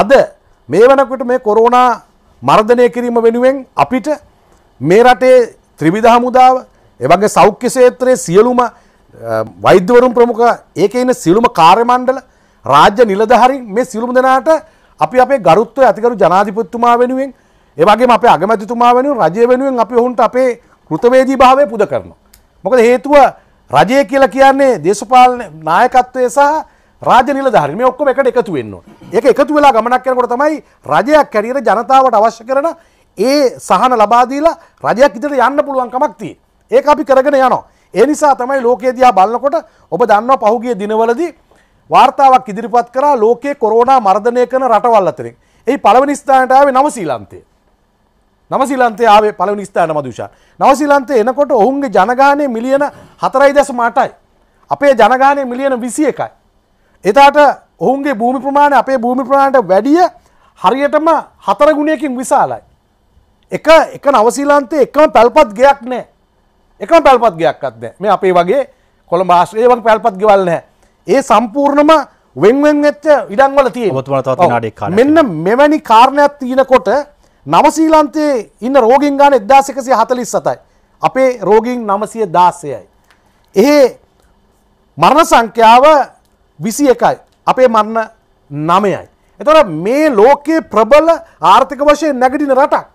අද මේ වනකොට මේ කොරෝනා මර්ධනය කිරීම වෙනුවෙන් අපිට මේ රටේ ත්‍රිවිධ හමුදාව එවගේ සෞඛ්‍ය ක්ෂේත්‍රයේ සියලුම වෛද්‍යවරුන් ප්‍රමුඛ ඒකේ ඉන්න සියලුම කාර්ය මණ්ඩල රාජ්‍ය නිලධාරීන් මේ සියලුම දෙනාට අපි අපේ ගරුත්වය අතිගරු ජනාධිපතිතුමා වෙනුවෙන් ඒ වගේම අපේ අගමැතිතුමා වෙනුවෙන් රජය වෙනුවෙන් අපි ඔවුන්ට අපේ කෘතවේදී භාවය පුද කරනවා. මොකද හේතුව රජය කියලා කියන්නේ දේශපාලන නායකත්වය සහ රාජනිල ධාරි මේ ඔක්කොම එකට එකතු වෙන්න ඕනේ. ඒක එකතු වෙලා ගමනක් කරනකොට තමයි රජයක් කැරියර ජනතාවට අවශ්‍ය කරන ඒ සහන ලබා දීලා රජයක් ඉදිරියට යන්න පුළුවන් කමක් තියෙන්නේ. ඒක අපි කරගෙන යනවා. ඒ නිසා තමයි ලෝකයේ දිහා බලනකොට ඔබ දන්නවා පහුගිය දිනවලදී වාර්තාවක් ඉදිරිපත් කරා ලෝකයේ කොරෝනා මර්ධනය කරන රටවල් අතරින්. එහි පළවෙනි ස්ථානයට ආවේ නවසීලන්තය. නවසීලන්තේ ආවේ පළවෙනි ස්ථාන මදුෂා. නවසීලන්තේ එනකොට ඔවුන්ගේ ජනගානය මිලියන 4.8යි. අපේ ජනගානය මිලියන 21යි. එතාට ඔවුන්ගේ භූමි ප්‍රමාණ අපේ භූමි ප්‍රමාණට වැඩිය හරියටම හතර ගුණයකින් විශාලයි. එක එක නවසීලන්තේ එකම පැල්පත් ගයක් නෑ එකම පැල්පත් ගයක් අත්ද මේ අපේ වගේ කොළ මාශ්‍රය වගේ පැල්පත් ගෙවල් නෑ ඒ සම්පූර්ණම වෙන්වෙන් වෙච්ච ඉඩංවල තිය මෙන්න මෙවැනි කාරණයක් තියෙනකොට නවසීලන්තයේ ඉන්න රෝගින් ගාන එදදාසකසිය හතලිස් සතයි අපේ රෝගීන් නමසය දාසයයි. එහේ මරණ සංඛ්‍යාව විසි එකයි අපේ මරණ නමයයි. එතොට මේ ලෝකයේ ප්‍රබල ආර්ථික වශය නැගටින රටක්.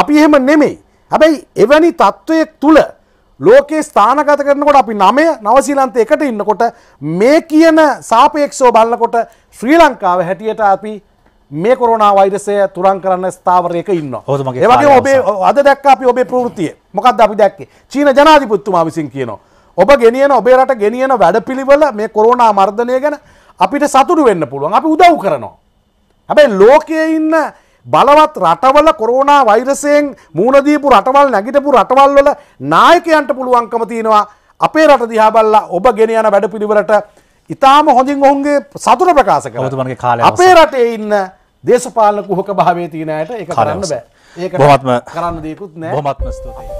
අපි එහෙම නෙමෙයි. හැබැයි එවැනි තත්ත්වයක් තුළ ලෝකයේ ස්ථානගත කරනකොට අපි නමය නවසීලන්ත එකට ඉන්නකොට මේ කියන සාපේක්ෂෝ බලන්නකොට ශ්‍රී ලංකාව හැටියට අපි මේ කොරනා වෛරසය තුරන් කරන්න ස්ථාවරයක ඉන්න හොමගේ ඔබේ අද දැක් අපි ඔබේ ප්‍රෘතිය මොකක්ද අපි දැක්කේ චීන ජනාධිපත්තුමා විසින් කියනවා ඔබ ගෙනියන ඔබේ රට ගෙනියන වැඩපිළිවෙල මේ කොරෝනා මර්ධනය ගැන අපිට සතුරු වෙන්න පුළුවන් අපි උදව් කරනවා. හැබැයි ලෝකයේ ඉන්න බලවත් රටවල කොරෝනා වෛරසයෙන් මූුණදීපු රටවල් නැගිටපු රටවල් වල නායකයන්ට පුළුවන්කම තියෙනවා අපේ රට දිහාබල්ලා ඔබ ගෙන යන වැඩපිළිවෙලට ඉතාම හොඳින් ඔහුන්ගේ සතුර ප්‍රකාශක තුමගේ කාල අපේ රටේ ඉන්න දේශපාලන කුහක භාවේ තියනයට එක කරන්න බෑ ඒ කරන්න දයකුත් නෑ හොමත්ම ස්තුතියි.